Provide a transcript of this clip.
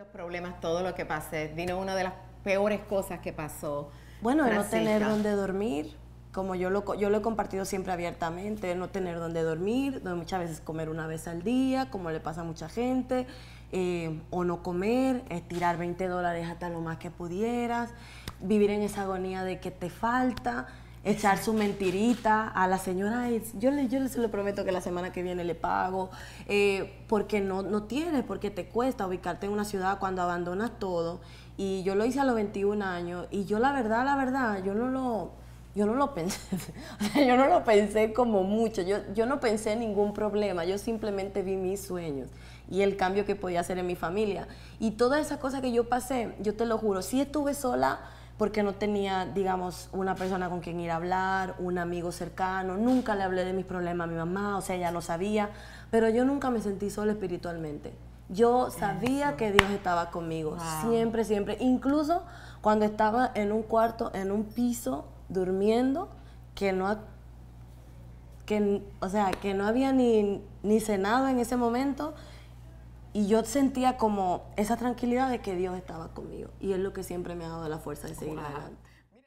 Los problemas, todo lo que pase Vino una de las peores cosas que pasó. Bueno, no tener donde dormir, como yo lo, yo lo he compartido siempre abiertamente, no tener donde dormir, muchas veces comer una vez al día, como le pasa a mucha gente, eh, o no comer, estirar eh, 20 dólares hasta lo más que pudieras, vivir en esa agonía de que te falta echar su mentirita a la señora. Yo, le, prometo que la semana que viene le pago, eh, porque no, no tienes, porque te cuesta ubicarte en una ciudad cuando abandonas todo. Y yo lo hice a los 21 años y yo la verdad, la verdad, yo no lo, yo no lo pensé, yo no lo pensé como mucho, yo, yo no pensé en ningún problema, yo simplemente vi mis sueños y el cambio que podía hacer en mi familia. Y todas esas cosas que yo pasé, yo te lo juro, si estuve sola porque no tenía, digamos, una persona con quien ir a hablar, un amigo cercano, nunca le hablé de mis problemas a mi mamá, o sea, ella no sabía, pero yo nunca me sentí sola espiritualmente. Yo sabía que Dios estaba conmigo, siempre, siempre, incluso cuando estaba en un cuarto, en un piso, durmiendo, que no, que, o sea, que no había ni, ni cenado en ese momento, y yo sentía como esa tranquilidad de que Dios estaba conmigo. Y es lo que siempre me ha dado la fuerza de seguir adelante.